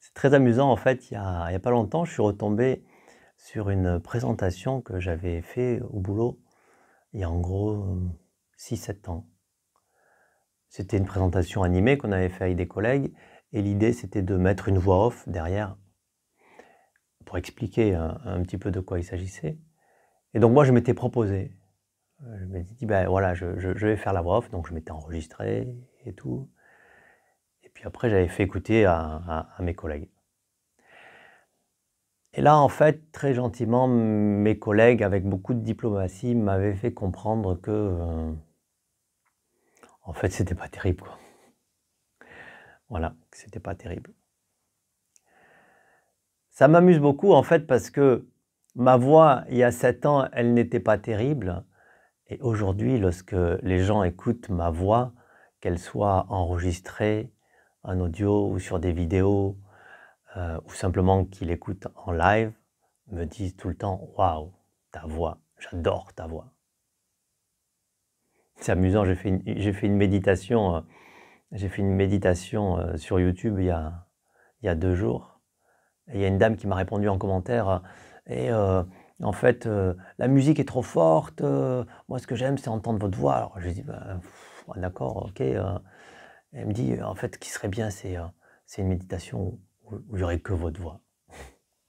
C'est très amusant, en fait, il n'y a, pas longtemps, je suis retombé sur une présentation que j'avais fait au boulot il y a en gros 6-7 euh, ans. C'était une présentation animée qu'on avait fait avec des collègues et l'idée c'était de mettre une voix off derrière pour expliquer un, petit peu de quoi il s'agissait. Et donc moi je m'étais proposé, je m'étais dit ben voilà je, je, vais faire la voix off, donc je m'étais enregistré et tout. Puis après, j'avais fait écouter à, mes collègues. Et là, en fait, très gentiment, mes collègues, avec beaucoup de diplomatie, m'avaient fait comprendre que, euh, en fait, c'était pas terrible. Quoi. Voilà, c'était pas terrible. Ça m'amuse beaucoup, en fait, parce que ma voix, il y a sept ans, elle n'était pas terrible. Et aujourd'hui, lorsque les gens écoutent ma voix, qu'elle soit enregistrée, en audio ou sur des vidéos, euh, ou simplement qu'il écoute en live, me disent tout le temps Waouh, ta voix, j'adore ta voix. C'est amusant, j'ai fait, fait, une méditation, j'ai fait une méditation euh, euh, sur YouTube il y, a, il y deux jours. Et il y a une dame qui m'a répondu en commentaire Et eh, en fait, la musique est trop forte, moi ce que j'aime c'est entendre votre voix. Alors je dis ben, D'accord, ok. Elle me dit, euh, en fait, ce qui serait bien, c'est euh, une méditation où il que votre voix.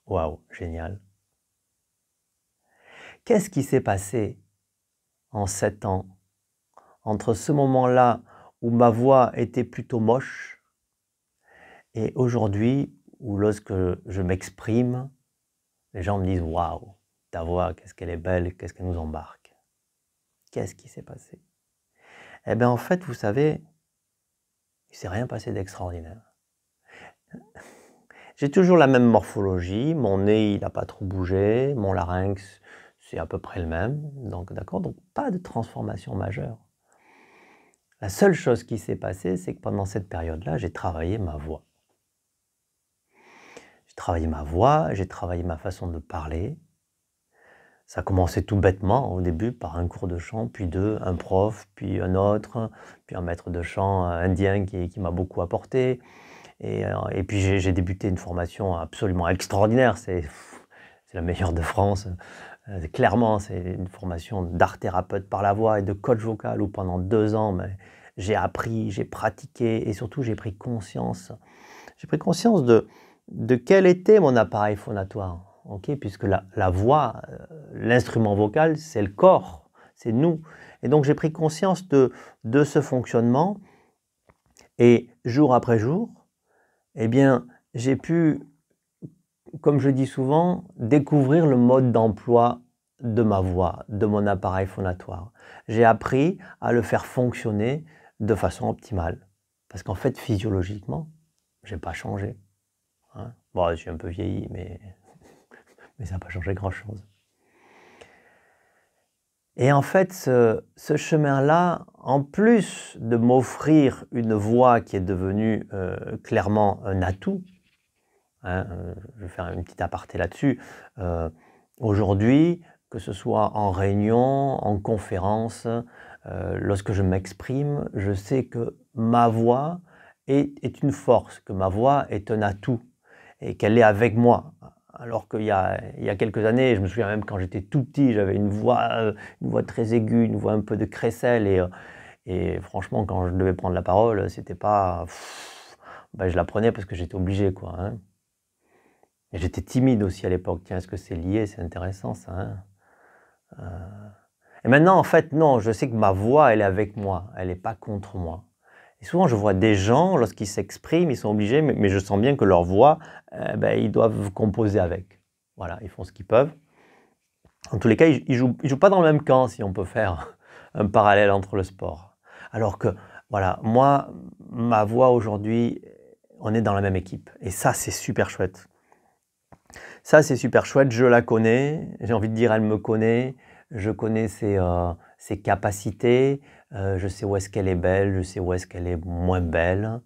Waouh, génial. Qu'est-ce qui s'est passé en sept ans entre ce moment-là où ma voix était plutôt moche et aujourd'hui où lorsque je m'exprime, les gens me disent Waouh, ta voix, qu'est-ce qu'elle est belle, qu'est-ce qu'elle nous embarque Qu'est-ce qui s'est passé Eh bien, en fait, vous savez, il ne s'est rien passé d'extraordinaire. J'ai toujours la même morphologie, mon nez il n'a pas trop bougé, mon larynx c'est à peu près le même, donc d'accord, donc pas de transformation majeure. La seule chose qui s'est passée, c'est que pendant cette période-là, j'ai travaillé ma voix. J'ai travaillé ma voix, j'ai travaillé ma façon de parler, ça commençait tout bêtement au début par un cours de chant, puis deux, un prof, puis un autre, puis un maître de chant euh, indien qui, m'a beaucoup apporté. Et, euh, puis j'ai débuté une formation absolument extraordinaire. C'est la meilleure de France. Euh, clairement, c'est une formation d'art thérapeute par la voix et de coach vocal où pendant deux ans, j'ai appris, j'ai pratiqué et surtout j'ai pris conscience. J'ai pris conscience de, de quel était mon appareil fondatoire puisque la, voix, euh, l'instrument vocal, c'est le corps, c'est nous. Et donc j'ai pris conscience de, ce fonctionnement et jour après jour, eh bien, j'ai pu, comme je dis souvent, découvrir le mode d'emploi de ma voix, de mon appareil phonatoire. J'ai appris à le faire fonctionner de façon optimale. Parce qu'en fait, physiologiquement, n'ai pas changé. Hein. bon, je suis un peu vieilli, mais mais ça n'a pas changé grand-chose. Et en fait, ce, chemin-là, en plus de m'offrir une voix qui est devenue euh, clairement un atout, hein, euh, je vais faire une petite aparté là-dessus, euh, aujourd'hui, que ce soit en réunion, en conférence, lorsque je m'exprime, je sais que ma voix est une force, que ma voix est un atout et qu'elle est avec moi alors qu'il y, y a, quelques années, je me souviens même quand j'étais tout petit, j'avais une voix, euh, très aiguë, une voix un peu de crécelle, euh, et, franchement, quand je devais prendre la parole, c'était pas... Ben, je la prenais parce que j'étais obligé, hein. J'étais timide aussi à l'époque. Tiens, est-ce que c'est lié C'est intéressant, ça. Hein. Euh, et maintenant, en fait, non, je sais que ma voix, elle est avec moi, elle n'est pas contre moi souvent, je vois des gens, lorsqu'ils s'expriment, ils sont obligés, mais, je sens bien que leur voix, euh, ben, ils doivent composer avec. Voilà, ils font ce qu'ils peuvent. En tous les cas, ils ne jouent, pas dans le même camp, si on peut faire un parallèle entre le sport. Alors que, voilà, moi, ma voix aujourd'hui, on est dans la même équipe. Et ça, c'est super chouette. Ça, c'est super chouette, je la connais, j'ai envie de dire, elle me connaît, je connais ses euh, capacités, euh, je sais où est-ce qu'elle est belle, je sais où est-ce qu'elle est moins belle.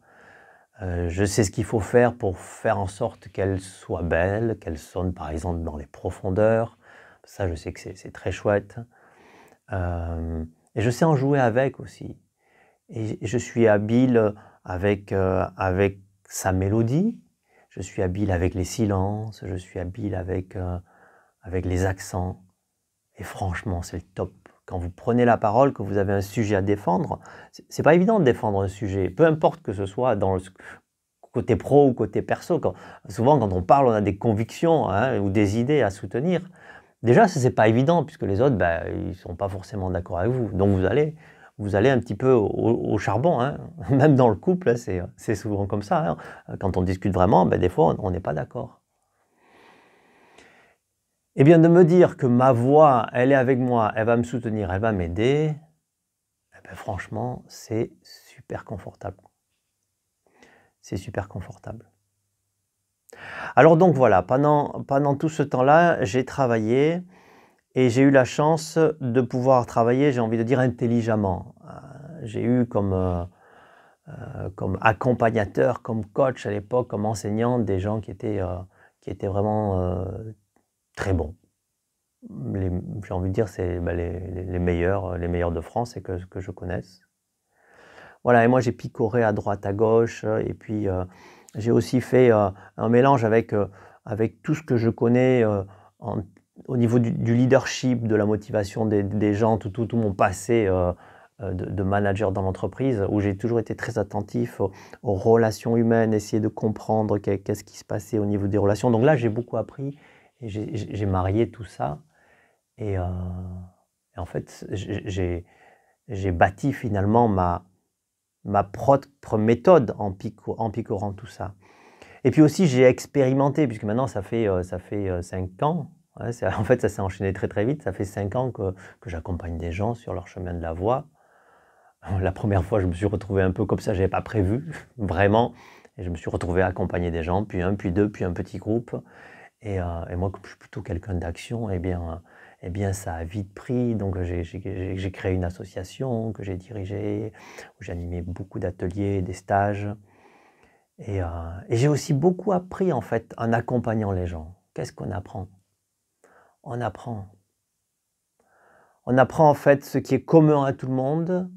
Euh, je sais ce qu'il faut faire pour faire en sorte qu'elle soit belle, qu'elle sonne par exemple dans les profondeurs. Ça, je sais que c'est très chouette. Euh, et je sais en jouer avec aussi. Et je suis habile avec, avec sa mélodie. Je suis habile avec les silences. Je suis habile avec, avec les accents. Et franchement, c'est le top quand vous prenez la parole, que vous avez un sujet à défendre, c'est pas évident de défendre un sujet, peu importe que ce soit dans le côté pro ou côté perso. souvent, quand on parle, on a des convictions hein, ou des idées à soutenir. Déjà, ce n'est pas évident, puisque les autres, bah, ils ne sont pas forcément d'accord avec vous. Donc, vous allez, vous allez un petit peu au, charbon. Hein. Même dans le couple, c'est souvent comme ça. Hein. Quand on discute vraiment, ben, des fois, on n'est pas d'accord. Eh bien, de me dire que ma voix, elle est avec moi, elle va me soutenir, elle va m'aider, eh ben, franchement, c'est super confortable. C'est super confortable. Alors donc voilà, pendant, pendant tout ce temps-là, j'ai travaillé et j'ai eu la chance de pouvoir travailler, j'ai envie de dire intelligemment. Euh, j'ai eu comme, euh, euh, comme accompagnateur, comme coach à l'époque, comme enseignant, des gens qui étaient, qui étaient vraiment très bon, J'ai envie de dire, c'est bah, les, meilleurs, euh, les meilleurs de France et que, que je connaisse. Voilà, et moi j'ai picoré à droite, à gauche, et puis euh, j'ai aussi fait euh, un mélange avec, tout ce que je connais au niveau du, leadership, de la motivation des, gens, tout, tout, mon passé de, manager dans l'entreprise, où j'ai toujours été très attentif aux, aux relations humaines, essayer de comprendre qu'est-ce qui se passait au niveau des relations. Donc là, j'ai beaucoup appris j'ai marié tout ça. Et, euh, en fait, j'ai bâti finalement ma, ma propre méthode en, en picorant tout ça. Et puis aussi, j'ai expérimenté, puisque maintenant, ça fait, euh, ça fait 5 euh, ans. en fait, ça s'est enchaîné très très vite. Ça fait 5 ans que, que j'accompagne des gens sur leur chemin de la voie. La première fois, je me suis retrouvé un peu comme ça, je n'avais pas prévu, vraiment. Et je me suis retrouvé à accompagner des gens, puis un, puis deux, puis un petit groupe. Et, euh, et, moi, je suis plutôt quelqu'un d'action, eh bien, eh bien, ça a vite pris. Donc, j'ai créé une association que j'ai dirigée, où j'ai animé beaucoup d'ateliers, des stages. Euh, et, j'ai aussi beaucoup appris, en fait, en accompagnant les gens. Qu'est-ce qu'on apprend On apprend. On apprend, en fait, ce qui est commun à tout le monde.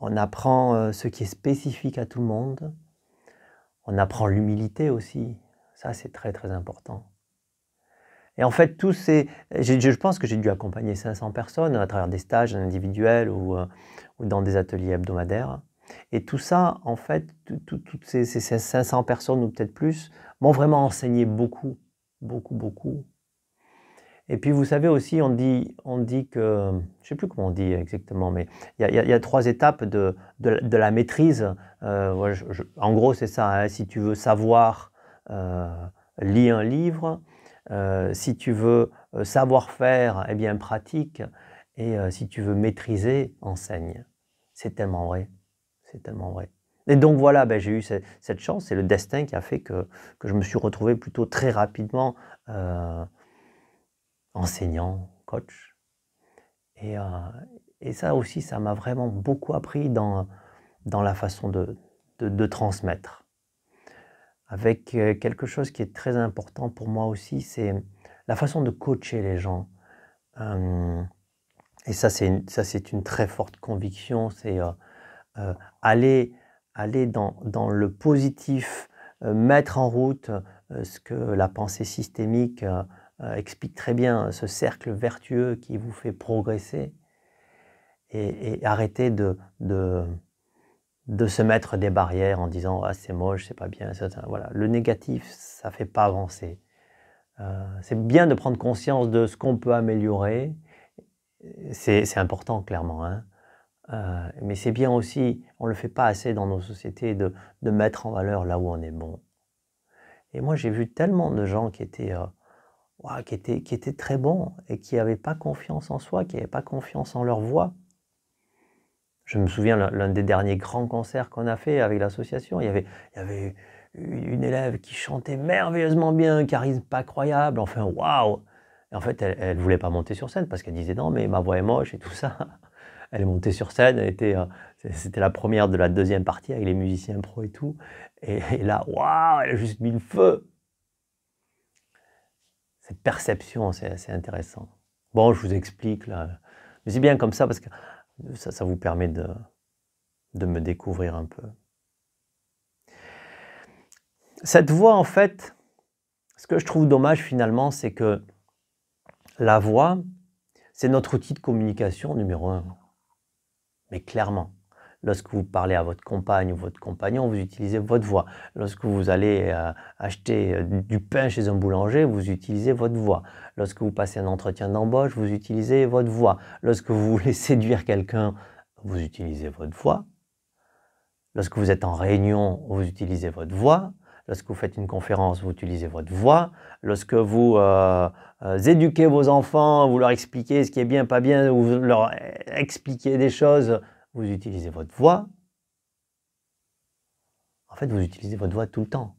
On apprend euh, ce qui est spécifique à tout le monde. On apprend l'humilité aussi. Ça, c'est très, très important et en fait, tous ces, je pense que j'ai dû accompagner 500 personnes à travers des stages individuels euh, ou, dans des ateliers hebdomadaires. Et tout ça, en fait, toutes ces, 500 personnes ou peut-être plus m'ont vraiment enseigné beaucoup, beaucoup, beaucoup. Et puis, vous savez aussi, on dit, on dit que, je ne sais plus comment on dit exactement, mais il y, a trois étapes de, la maîtrise. Euh, en gros, c'est ça. Hein. si tu veux savoir, euh, lis un livre. Euh, si tu veux euh, savoir-faire, eh bien pratique. Et euh, si tu veux maîtriser, enseigne. C'est tellement vrai. C'est tellement vrai. Et donc voilà, ben, j'ai eu cette, chance. C'est le destin qui a fait que, je me suis retrouvé plutôt très rapidement enseignant, coach. Et, ça aussi, ça m'a vraiment beaucoup appris dans, la façon de transmettre avec euh, quelque chose qui est très important pour moi aussi, c'est la façon de coacher les gens. Euh, et ça, c'est une, ça, c'est une très forte conviction. C'est euh, aller, aller dans, dans le positif, mettre en route ce que la pensée systémique explique très bien, ce cercle vertueux qui vous fait progresser et, et arrêter de, de de se mettre des barrières en disant ah, c'est moche, c'est pas bien, voilà. Le négatif, ça fait pas avancer. Euh, c'est bien de prendre conscience de ce qu'on peut améliorer. C'est important, clairement. Hein. Euh, mais c'est bien aussi, on ne le fait pas assez dans nos sociétés, de, mettre en valeur là où on est bon. Et moi, j'ai vu tellement de gens qui étaient, euh, qui étaient, qui étaient très bons et qui n'avaient pas confiance en soi, qui n'avaient pas confiance en leur voix. Je me souviens l'un des derniers grands concerts qu'on a fait avec l'association. Il y avait, il y une élève qui chantait merveilleusement bien, un charisme pas croyable, enfin waouh En fait, elle ne voulait pas monter sur scène parce qu'elle disait non, mais ma voix est moche et tout ça. Elle est montée sur scène, euh, c'était la première de la deuxième partie avec les musiciens pro et tout. Et, et là, waouh, elle a juste mis le feu Cette perception, c'est assez intéressant. Bon, je vous explique là. Mais c'est bien comme ça parce que ça, ça vous permet de, de me découvrir un peu. Cette voix, en fait, ce que je trouve dommage finalement, c'est que la voix, c'est notre outil de communication numéro un. Mais clairement. Lorsque vous parlez à votre compagne ou votre compagnon, vous utilisez votre voix. Lorsque vous allez euh, acheter euh, du pain chez un boulanger, vous utilisez votre voix. Lorsque vous passez un entretien d'embauche, vous utilisez votre voix. Lorsque vous voulez séduire quelqu'un, vous utilisez votre voix. Lorsque vous êtes en réunion, vous utilisez votre voix. Lorsque vous faites une conférence, vous utilisez votre voix. Lorsque vous euh, éduquez vos enfants, vous leur expliquez ce qui est bien, pas bien, vous leur expliquez des choses, vous utilisez votre voix, en fait, vous utilisez votre voix tout le temps.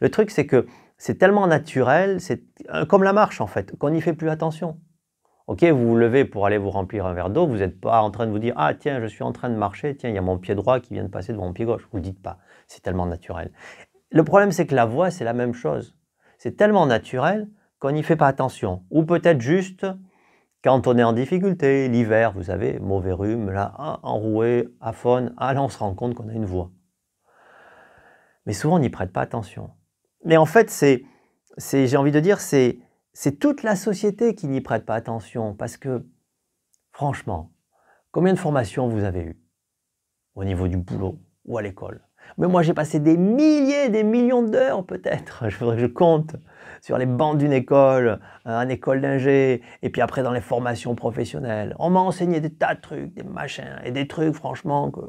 Le truc, c'est que c'est tellement naturel, c'est comme la marche en fait, qu'on n'y fait plus attention. Ok, vous vous levez pour aller vous remplir un verre d'eau, vous n'êtes pas en train de vous dire Ah, tiens, je suis en train de marcher, tiens, il y a mon pied droit qui vient de passer devant mon pied gauche. Vous ne dites pas, c'est tellement naturel. Le problème, c'est que la voix, c'est la même chose. C'est tellement naturel qu'on n'y fait pas attention. Ou peut-être juste, quand on est en difficulté, l'hiver, vous avez mauvais rhume, là, hein, enroué, aphone, ah là on se rend compte qu'on a une voix. Mais souvent on n'y prête pas attention. Mais en fait, c'est, j'ai envie de dire, c'est, c'est toute la société qui n'y prête pas attention parce que, franchement, combien de formations vous avez eues au niveau du boulot ou à l'école mais moi, j'ai passé des milliers, des millions d'heures peut-être, je voudrais que je compte, sur les bancs d'une école, en euh, école d'ingé, et puis après dans les formations professionnelles. On m'a enseigné des tas de trucs, des machins, et des trucs franchement que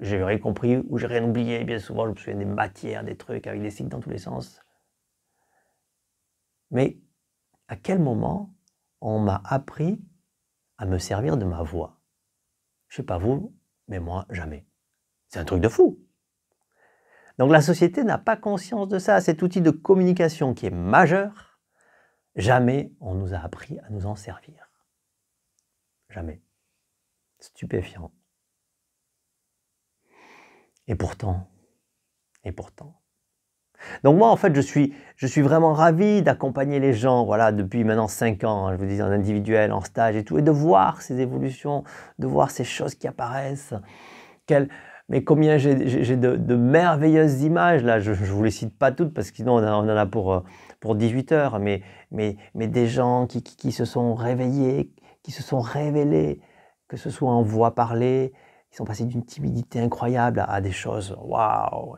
j'ai rien compris ou j'ai rien oublié. Bien souvent, je me souviens des matières, des trucs avec des signes dans tous les sens. Mais à quel moment on m'a appris à me servir de ma voix Je sais pas vous, mais moi, jamais. C'est un truc de fou. Donc la société n'a pas conscience de ça. Cet outil de communication qui est majeur, jamais on nous a appris à nous en servir. Jamais. Stupéfiant. Et pourtant, et pourtant. Donc moi, en fait, je suis, je suis vraiment ravi d'accompagner les gens, voilà, depuis maintenant 5 ans, hein, je vous dis en individuel, en stage et tout, et de voir ces évolutions, de voir ces choses qui apparaissent, qu'elles mais combien j'ai de, merveilleuses images là, je ne vous les cite pas toutes parce que sinon on, en a pour, euh, pour 18 heures, mais, mais, mais des gens qui, qui, se sont réveillés, qui se sont révélés, que ce soit en voix parlée, ils sont passés d'une timidité incroyable à, des choses, waouh,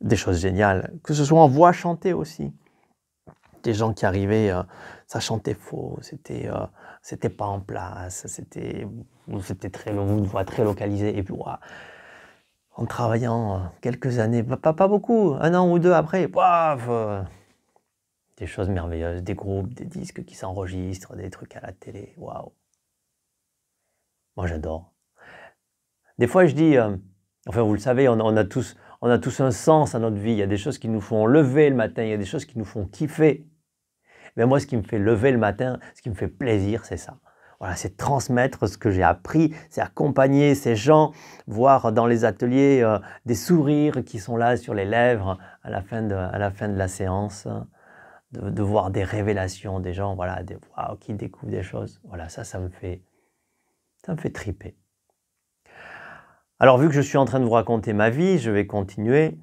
des choses géniales, que ce soit en voix chantée aussi. Des gens qui arrivaient, euh, ça chantait faux, c'était euh, c'était pas en place, c'était c'était très une voix très localisée et puis en travaillant euh, quelques années, pas, beaucoup, un an ou deux après, paf euh, Des choses merveilleuses, des groupes, des disques qui s'enregistrent, des trucs à la télé, waouh Moi j'adore. Des fois je dis, euh, enfin vous le savez, on, on, a tous, on a tous un sens à notre vie, il y a des choses qui nous font lever le matin, il y a des choses qui nous font kiffer. Mais moi ce qui me fait lever le matin, ce qui me fait plaisir, c'est ça c'est transmettre ce que j'ai appris, c'est accompagner ces gens, voir dans les ateliers euh, des sourires qui sont là sur les lèvres à la fin de, la, séance, hein. de, voir des révélations des gens, voilà, qui découvrent des choses. Voilà, ça, ça me fait, ça me fait triper. Alors, vu que je suis en train de vous raconter ma vie, je vais continuer.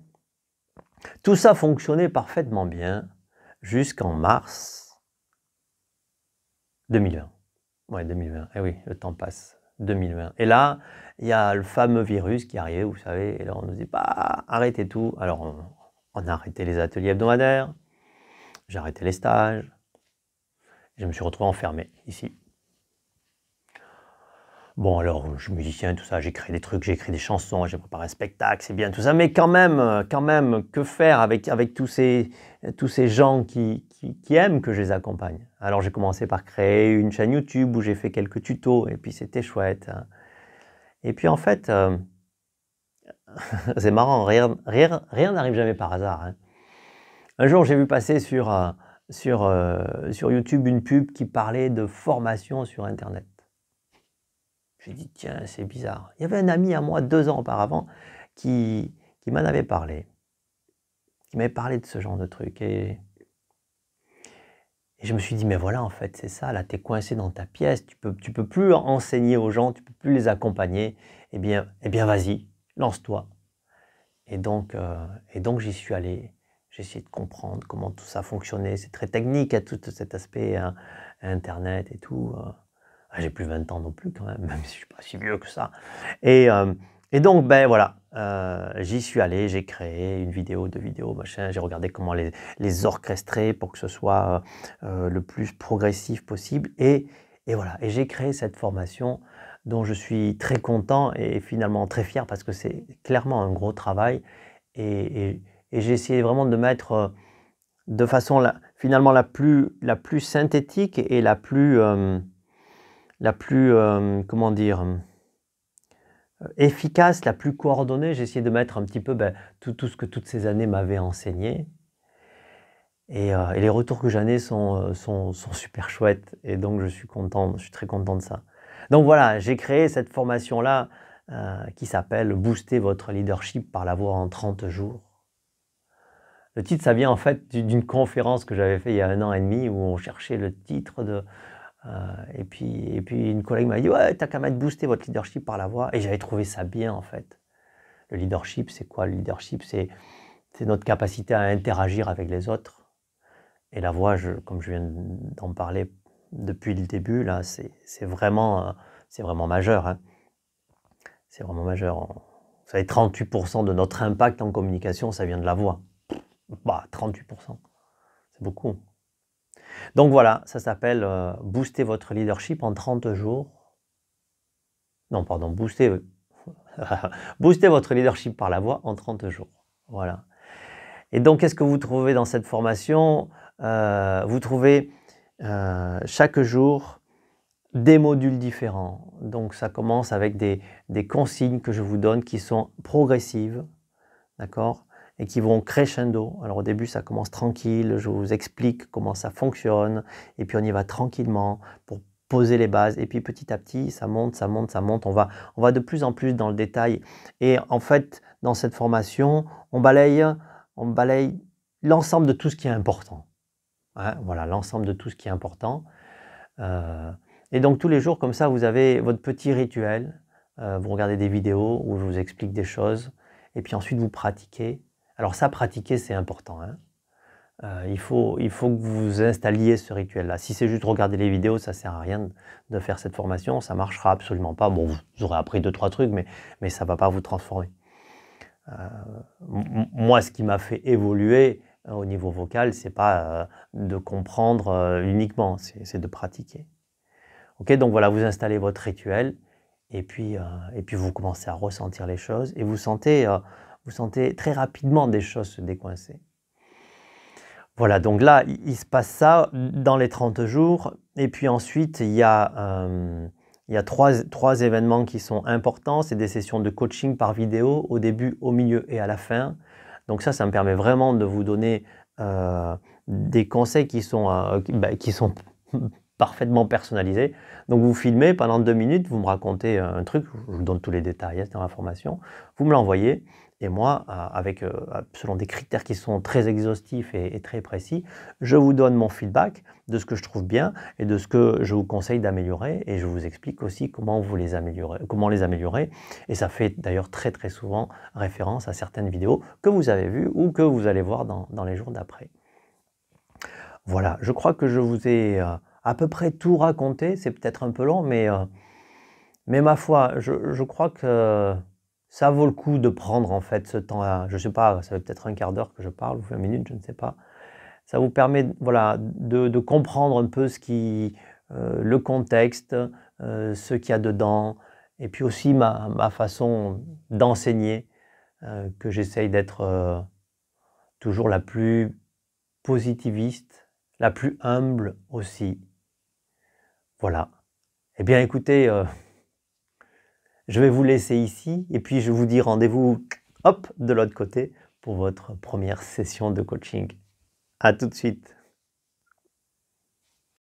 Tout ça fonctionnait parfaitement bien jusqu'en mars 2020. Ouais, 2020. Eh oui, le temps passe. 2020. Et là, il y a le fameux virus qui arrivait, vous savez, et là on nous dit, bah, arrêtez tout. Alors on, on a arrêté les ateliers hebdomadaires, j'ai arrêté les stages, je me suis retrouvé enfermé ici. Bon, alors, je suis musicien, tout ça, j'ai créé des trucs, j'ai écrit des chansons, j'ai préparé un spectacle, c'est bien, tout ça. Mais quand même, euh, quand même, que faire avec, avec tous, ces, tous ces gens qui, aiment que je les accompagne Alors, j'ai commencé par créer une chaîne YouTube où j'ai fait quelques tutos, et puis c'était chouette. Hein. Et puis, en fait, euh, c'est marrant, rien, rien, n'arrive jamais par hasard. Hein. Un jour, j'ai vu passer sur, euh, sur, sur YouTube une pub qui parlait de formation sur Internet. J'ai dit, tiens, c'est bizarre. Il y avait un ami à moi deux ans auparavant qui, m'en avait parlé. Qui m'avait parlé de ce genre de truc. Et, je me suis dit, mais voilà, en fait, c'est ça. Là, tu es coincé dans ta pièce. Tu peux, tu peux plus enseigner aux gens. Tu peux plus les accompagner. Eh bien, eh bien vas-y, lance-toi. Et donc, euh, et donc j'y suis allé. J'ai essayé de comprendre comment tout ça fonctionnait. C'est très technique à hein, tout cet aspect hein, Internet et tout. Euh. Ah, j'ai plus 20 ans non plus quand même, même si je suis pas si vieux que ça. Et, euh, et donc, ben voilà, euh, j'y suis allé, j'ai créé une vidéo, deux vidéos, machin, j'ai regardé comment les, les orchestrer pour que ce soit euh, le plus progressif possible. Et, et voilà, et j'ai créé cette formation dont je suis très content et finalement très fier parce que c'est clairement un gros travail. Et, et, j'ai essayé vraiment de mettre de façon finalement la plus, la plus synthétique et la plus la plus, euh, comment dire, euh, efficace, la plus coordonnée. J'ai essayé de mettre un petit peu ben, tout, ce que toutes ces années m'avaient enseigné. Et, euh, les retours que j'en ai sont, sont, super chouettes. Et donc, je suis content, je suis très content de ça. Donc voilà, j'ai créé cette formation-là qui s'appelle Booster votre leadership par la voix en 30 jours. Le titre, ça vient en fait d'une conférence que j'avais fait il y a un an et demi où on cherchait le titre de, euh, et, puis, et puis une collègue m'a dit Ouais, t'as qu'à mettre booster votre leadership par la voix. Et j'avais trouvé ça bien en fait. Le leadership, c'est quoi Le leadership, c'est notre capacité à interagir avec les autres. Et la voix, je, comme je viens d'en parler depuis le début, là, c'est vraiment, euh, vraiment majeur. Hein. C'est vraiment majeur. Vous savez, 38% de notre impact en communication, ça vient de la voix. Bah, 38%. C'est beaucoup. Donc voilà, ça s'appelle euh, booster votre leadership en 30 jours. Non, pardon, booster, votre leadership par la voix en 30 jours. Voilà. Et donc, qu'est-ce que vous trouvez dans cette formation euh, Vous trouvez euh, chaque jour des modules différents. Donc, ça commence avec des, des consignes que je vous donne qui sont progressives, d'accord et qui vont crescendo. Alors au début, ça commence tranquille, je vous explique comment ça fonctionne, et puis on y va tranquillement pour poser les bases, et puis petit à petit, ça monte, ça monte, ça monte, on va, on va de plus en plus dans le détail. Et en fait, dans cette formation, on balaye, on balaye l'ensemble de tout ce qui est important. Hein, voilà, l'ensemble de tout ce qui est important. Euh, et donc tous les jours, comme ça, vous avez votre petit rituel, euh, vous regardez des vidéos où je vous explique des choses, et puis ensuite vous pratiquez, alors ça, pratiquer, c'est important. Hein. Euh, il, faut, il faut que vous installiez ce rituel-là. Si c'est juste regarder les vidéos, ça ne sert à rien de faire cette formation, ça ne marchera absolument pas. Bon, vous aurez appris deux, trois trucs, mais, ça ne va pas vous transformer. Euh, moi, ce qui m'a fait évoluer euh, au niveau vocal, c'est pas de comprendre uniquement, c'est de pratiquer. Ok, donc voilà, vous installez votre rituel, et puis, et puis vous commencez à ressentir les choses, et vous sentez vous sentez très rapidement des choses se décoincer. Voilà, donc là, il se passe ça dans les 30 jours. Et puis ensuite, il y a, euh, il a trois, événements qui sont importants. C'est des sessions de coaching par vidéo au début, au milieu et à la fin. Donc ça, ça me permet vraiment de vous donner euh, des conseils qui sont, euh, bah, qui sont parfaitement personnalisé. Donc vous filmez pendant deux minutes, vous me racontez euh, un truc, je vous donne tous les détails hein, c'est dans la formation, vous me l'envoyez, et moi, euh, avec, euh, selon des critères qui sont très exhaustifs et, très précis, je vous donne mon feedback de ce que je trouve bien et de ce que je vous conseille d'améliorer, et je vous explique aussi comment, vous les améliorer, comment les améliorer, et ça fait d'ailleurs très très souvent référence à certaines vidéos que vous avez vues ou que vous allez voir dans, les jours d'après. Voilà, je crois que je vous ai à peu près tout raconter. C'est peut-être un peu long, mais, euh, mais ma foi, je, je, crois que ça vaut le coup de prendre en fait ce temps. -là. Je ne sais pas, ça fait peut-être un quart d'heure que je parle ou une minutes, je ne sais pas. Ça vous permet voilà, de, de comprendre un peu ce qui, euh, le contexte, euh, ce qu'il y a dedans, et puis aussi ma, ma façon d'enseigner, que j'essaye d'être toujours la plus positiviste, la plus humble aussi. Voilà. Eh bien, écoutez, euh, je vais vous laisser ici et puis je vous dis rendez-vous, hop, de l'autre côté pour votre première session de coaching. À tout de suite.